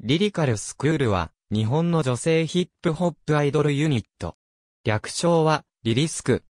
リリカルスクールは、日本の女性ヒップホップアイドルユニット。略称は、リリスク。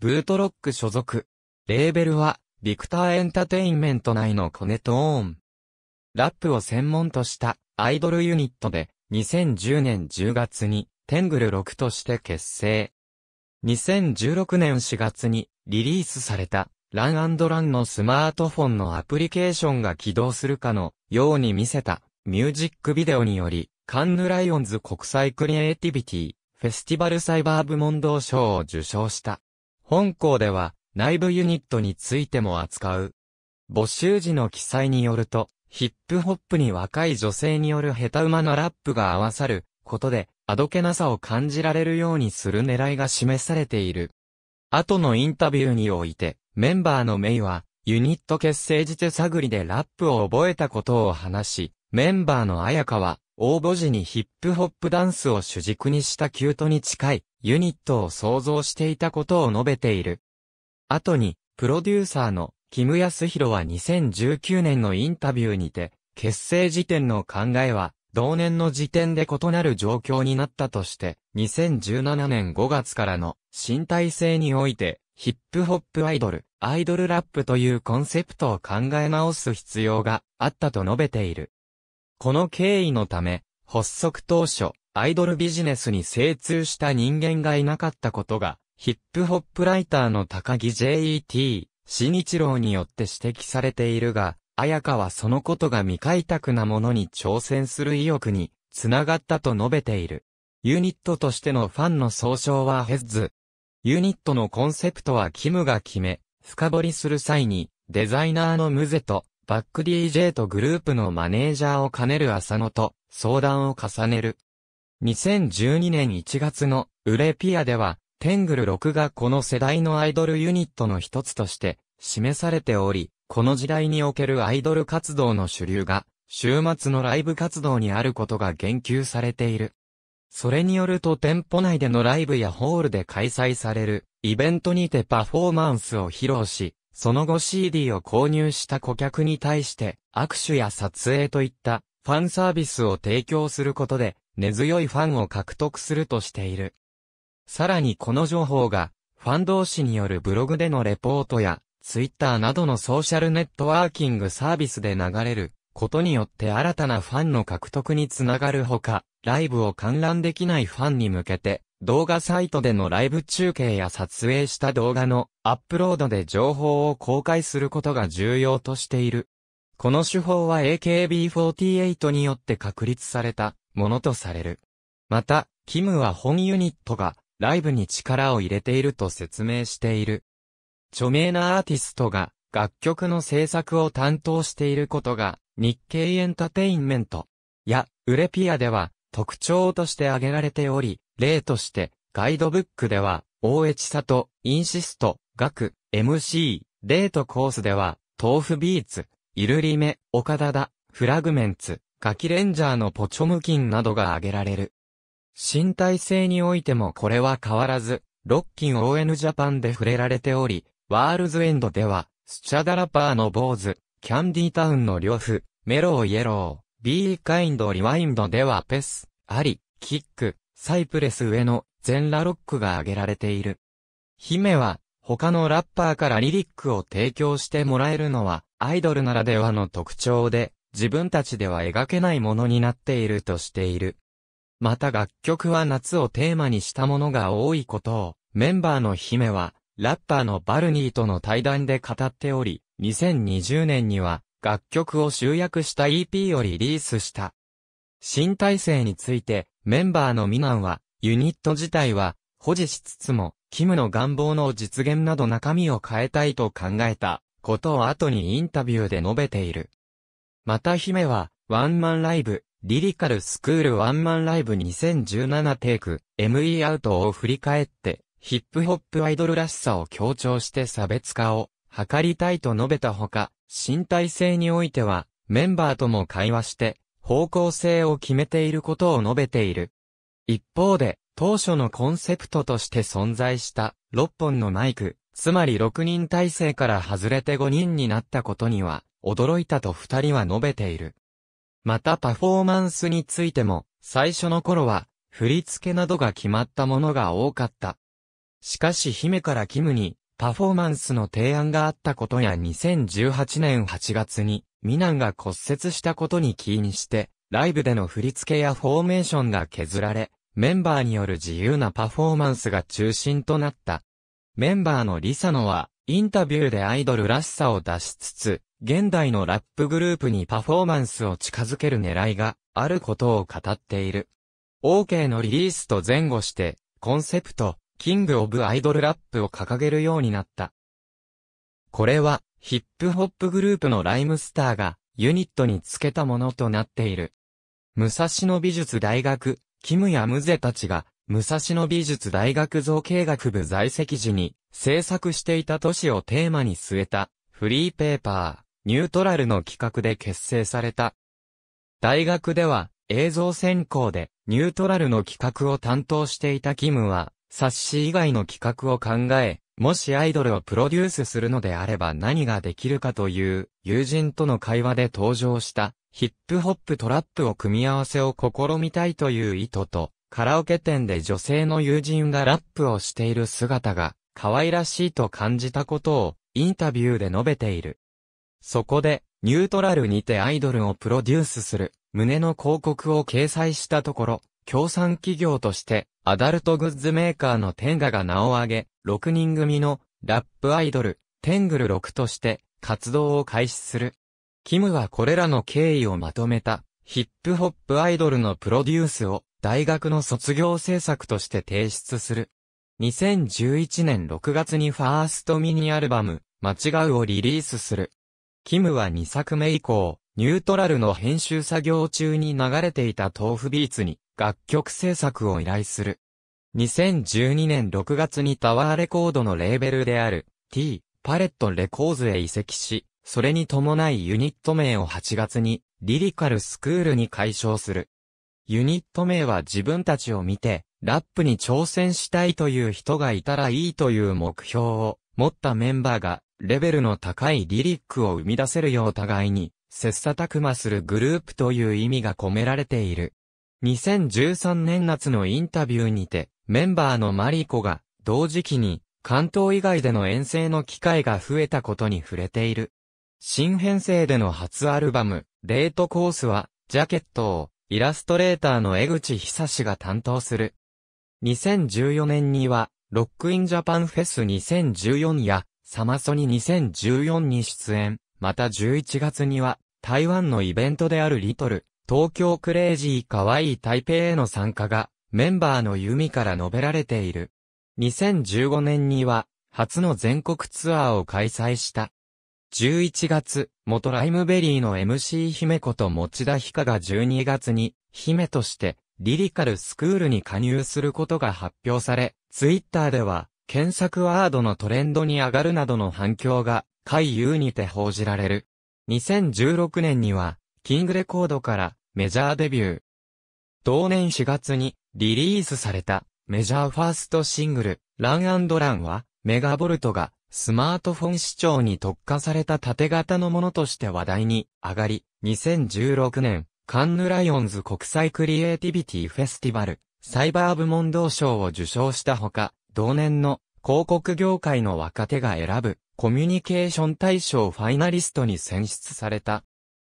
ブートロック所属。レーベルは、ビクターエンタテインメント内のコネトーン。ラップを専門としたアイドルユニットで、2010年10月に、テングル6として結成。2016年4月にリリースされたランランのスマートフォンのアプリケーションが起動するかのように見せたミュージックビデオにより、カンヌライオンズ国際クリエイティビティ、フェスティバルサイバー部門同賞を受賞した。本校では、内部ユニットについても扱う。募集時の記載によると、ヒップホップに若い女性による下手馬のラップが合わさることで、あどけなさを感じられるようにする狙いが示されている。後のインタビューにおいて、メンバーのメイは、ユニット結成時手探りでラップを覚えたことを話し、メンバーの綾香は、応募時にヒップホップダンスを主軸にしたキュートに近いユニットを想像していたことを述べている。後に、プロデューサーのキム・ヤスヒロは2019年のインタビューにて、結成時点の考えは、同年の時点で異なる状況になったとして、2017年5月からの身体性において、ヒップホップアイドル、アイドルラップというコンセプトを考え直す必要があったと述べている。この経緯のため、発足当初、アイドルビジネスに精通した人間がいなかったことが、ヒップホップライターの高木 JET、新一郎によって指摘されているが、綾香はそのことが未開拓なものに挑戦する意欲に、つながったと述べている。ユニットとしてのファンの総称はヘッズ、ユニットのコンセプトはキムが決め、深掘りする際に、デザイナーのムゼと、バック DJ とグループのマネージャーを兼ねる浅野と、相談を重ねる。2012年1月の、ウレピアでは、テングル6がこの世代のアイドルユニットの一つとして、示されており、この時代におけるアイドル活動の主流が、週末のライブ活動にあることが言及されている。それによると店舗内でのライブやホールで開催されるイベントにてパフォーマンスを披露し、その後 CD を購入した顧客に対して握手や撮影といったファンサービスを提供することで根強いファンを獲得するとしている。さらにこの情報がファン同士によるブログでのレポートやツイッターなどのソーシャルネットワーキングサービスで流れることによって新たなファンの獲得につながるほか、ライブを観覧できないファンに向けて、動画サイトでのライブ中継や撮影した動画のアップロードで情報を公開することが重要としている。この手法は AKB48 によって確立されたものとされる。また、キムは本ユニットがライブに力を入れていると説明している。著名なアーティストが楽曲の制作を担当していることが日経エンタテインメントやウレピアでは特徴として挙げられており、例として、ガイドブックでは、大江千里、インシスト、学、MC、デートコースでは、豆腐ビーツ、イルリメ、岡田だ、フラグメンツ、ガキレンジャーのポチョムキンなどが挙げられる。身体性においてもこれは変わらず、ロッキン ON ジャパンで触れられており、ワールズエンドでは、スチャダラパーの坊主、キャンディタウンの両夫、メローイエロー。Be Kind Rewind ではペス、アリ、キック、サイプレス上の全ラロックが挙げられている。姫は他のラッパーからリリックを提供してもらえるのはアイドルならではの特徴で自分たちでは描けないものになっているとしている。また楽曲は夏をテーマにしたものが多いことをメンバーの姫はラッパーのバルニーとの対談で語っており、2020年には楽曲を集約した EP をリリースした。新体制について、メンバーのミナンは、ユニット自体は、保持しつつも、キムの願望の実現など中身を変えたいと考えた、ことを後にインタビューで述べている。また姫は、ワンマンライブ、リリカルスクールワンマンライブ2017テイク、ME アウトを振り返って、ヒップホップアイドルらしさを強調して差別化を図りたいと述べたほか、身体性においては、メンバーとも会話して、方向性を決めていることを述べている。一方で、当初のコンセプトとして存在した6本のマイク、つまり6人体制から外れて5人になったことには、驚いたと2人は述べている。またパフォーマンスについても、最初の頃は、振り付けなどが決まったものが多かった。しかし姫からキムに、パフォーマンスの提案があったことや2018年8月に、ミナンが骨折したことに起因して、ライブでの振り付けやフォーメーションが削られ、メンバーによる自由なパフォーマンスが中心となった。メンバーのリサノは、インタビューでアイドルらしさを出しつつ、現代のラップグループにパフォーマンスを近づける狙いがあることを語っている。OK のリリースと前後して、コンセプト、キングオブアイドルラップを掲げるようになった。これは、ヒップホップグループのライムスターが、ユニットにつけたものとなっている。武蔵野美術大学、キムやムゼたちが、武蔵野美術大学造形学部在籍時に、制作していた都市をテーマに据えた、フリーペーパー、ニュートラルの企画で結成された。大学では、映像専攻で、ニュートラルの企画を担当していたキムは、冊子以外の企画を考え、もしアイドルをプロデュースするのであれば何ができるかという友人との会話で登場したヒップホップトラップを組み合わせを試みたいという意図とカラオケ店で女性の友人がラップをしている姿が可愛らしいと感じたことをインタビューで述べている。そこでニュートラルにてアイドルをプロデュースする胸の広告を掲載したところ協賛企業として、アダルトグッズメーカーのテンガが名を挙げ、6人組のラップアイドル、テングル6として活動を開始する。キムはこれらの経緯をまとめた、ヒップホップアイドルのプロデュースを大学の卒業制作として提出する。2011年6月にファーストミニアルバム、間違うをリリースする。キムは2作目以降、ニュートラルの編集作業中に流れていた豆腐ビーツに、楽曲制作を依頼する。2012年6月にタワーレコードのレーベルである T パレットレコーズへ移籍し、それに伴いユニット名を8月にリリカルスクールに解消する。ユニット名は自分たちを見て、ラップに挑戦したいという人がいたらいいという目標を持ったメンバーが、レベルの高いリリックを生み出せるよう互いに、切磋琢磨するグループという意味が込められている。2013年夏のインタビューにて、メンバーのマリコが、同時期に、関東以外での遠征の機会が増えたことに触れている。新編成での初アルバム、デートコースは、ジャケットを、イラストレーターの江口久志が担当する。2014年には、ロックインジャパンフェス2014や、サマソニ2014に出演。また11月には、台湾のイベントであるリトル、東京クレイジーかわいい台北への参加が、メンバーの弓から述べられている。2015年には、初の全国ツアーを開催した。11月、元ライムベリーの MC 姫こと持田ひかが12月に、姫として、リリカルスクールに加入することが発表され、ツイッターでは、検索ワードのトレンドに上がるなどの反響が、回遊にて報じられる。2016年には、キングレコードからメジャーデビュー。同年4月にリリースされたメジャーファーストシングル、ランランは、メガボルトがスマートフォン視聴に特化された縦型のものとして話題に上がり、2016年、カンヌライオンズ国際クリエイティビティフェスティバル、サイバー部門同賞を受賞したほか、同年の広告業界の若手が選ぶコミュニケーション大賞ファイナリストに選出された。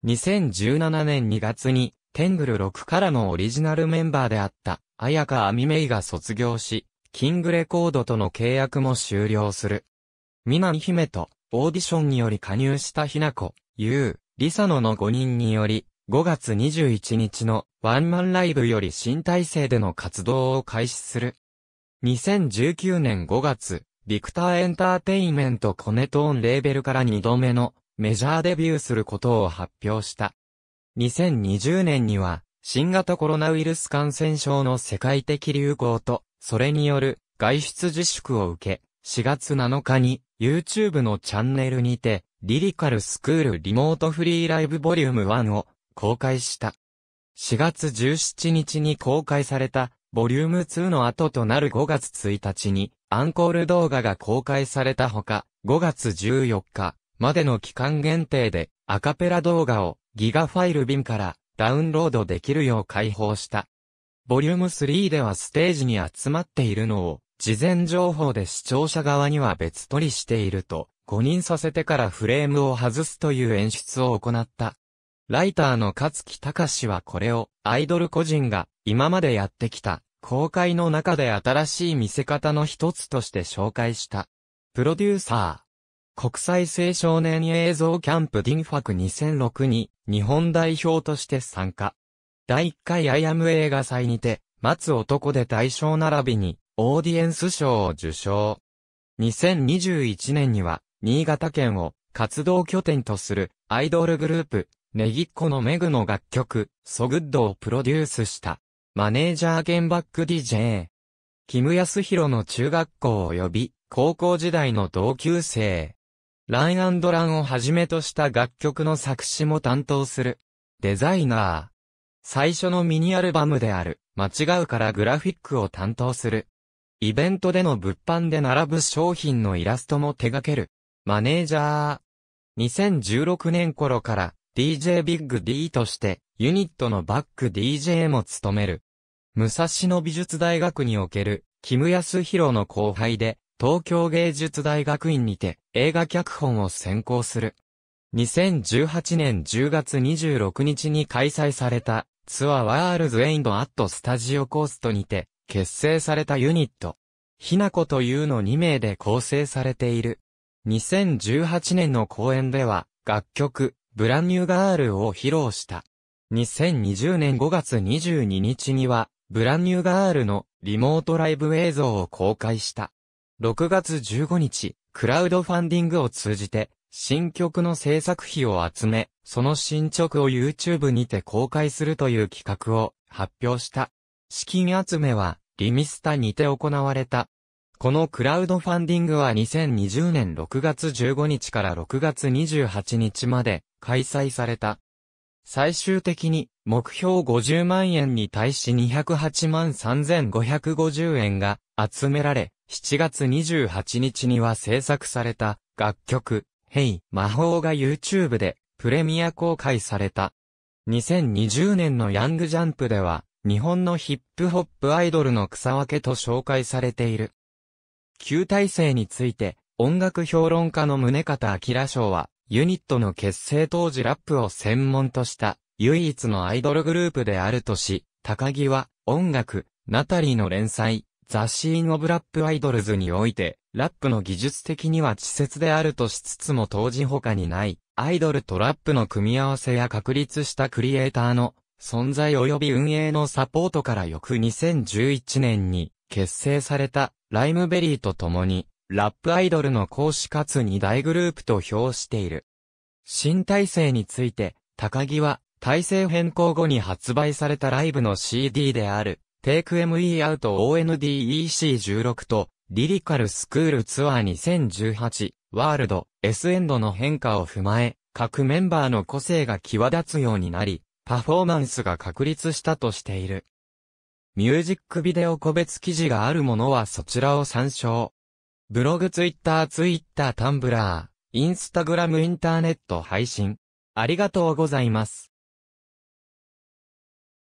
2017年2月に、テングル6からのオリジナルメンバーであった、綾香アミメイが卒業し、キングレコードとの契約も終了する。南姫と、オーディションにより加入したひなこ、ゆう、りさのの5人により、5月21日のワンマンライブより新体制での活動を開始する。2019年5月、ビクターエンターテインメントコネトーンレーベルから2度目のメジャーデビューすることを発表した。2020年には、新型コロナウイルス感染症の世界的流行と、それによる外出自粛を受け、4月7日に YouTube のチャンネルにて、リリカルスクールリモートフリーライブボリューム1を公開した。4月17日に公開された、ボリューム2の後となる5月1日に、アンコール動画が公開されたほか、5月14日、までの期間限定でアカペラ動画をギガファイル便からダウンロードできるよう開放した。ボリューム3ではステージに集まっているのを事前情報で視聴者側には別取りしていると誤認させてからフレームを外すという演出を行った。ライターの勝木隆はこれをアイドル個人が今までやってきた公開の中で新しい見せ方の一つとして紹介した。プロデューサー。国際青少年映像キャンプディンファク2006に日本代表として参加。第1回アイアム映画祭にて、待つ男で大賞並びにオーディエンス賞を受賞。2021年には新潟県を活動拠点とするアイドルグループ、ネギッコのメグの楽曲、ソグッドをプロデュースした、マネージャーゲンバック DJ。キム・ヤスヒロの中学校及び高校時代の同級生。ランランをはじめとした楽曲の作詞も担当する。デザイナー。最初のミニアルバムである、間違うからグラフィックを担当する。イベントでの物販で並ぶ商品のイラストも手掛ける。マネージャー。2016年頃から DJ ビッグ D としてユニットのバック DJ も務める。武蔵野美術大学におけるキムヤスヒロの後輩で東京芸術大学院にて映画脚本を専攻する。2018年10月26日に開催されたツアーワールズエインドアットスタジオコーストにて結成されたユニット。ひなこというの2名で構成されている。2018年の公演では楽曲ブランニューガールを披露した。2020年5月22日にはブランニューガールのリモートライブ映像を公開した。6月15日、クラウドファンディングを通じて、新曲の制作費を集め、その進捗を YouTube にて公開するという企画を発表した。資金集めは、リミスタにて行われた。このクラウドファンディングは2020年6月15日から6月28日まで開催された。最終的に目標50万円に対し208万3550円が集められ、7月28日には制作された楽曲、Hey! 魔法が YouTube でプレミア公開された。2020年のヤングジャンプでは、日本のヒップホップアイドルの草分けと紹介されている。旧体制について、音楽評論家の宗方明賞は、ユニットの結成当時ラップを専門とした唯一のアイドルグループであるとし、高木は音楽、ナタリーの連載、雑誌インオブラップアイドルズにおいて、ラップの技術的には稚拙であるとしつつも当時他にない、アイドルとラップの組み合わせや確立したクリエイターの存在及び運営のサポートから翌2011年に結成されたライムベリーと共に、ラップアイドルの講師かつ二大グループと評している。新体制について、高木は、体制変更後に発売されたライブの CD である、Take ME Out ONDEC16 と、リリカルスクールツアー2018、ワールド、S エンドの変化を踏まえ、各メンバーの個性が際立つようになり、パフォーマンスが確立したとしている。ミュージックビデオ個別記事があるものはそちらを参照。ブログ、ツイッター、ツイッター、タンブラー、インスタグラム、インターネット配信。ありがとうございます。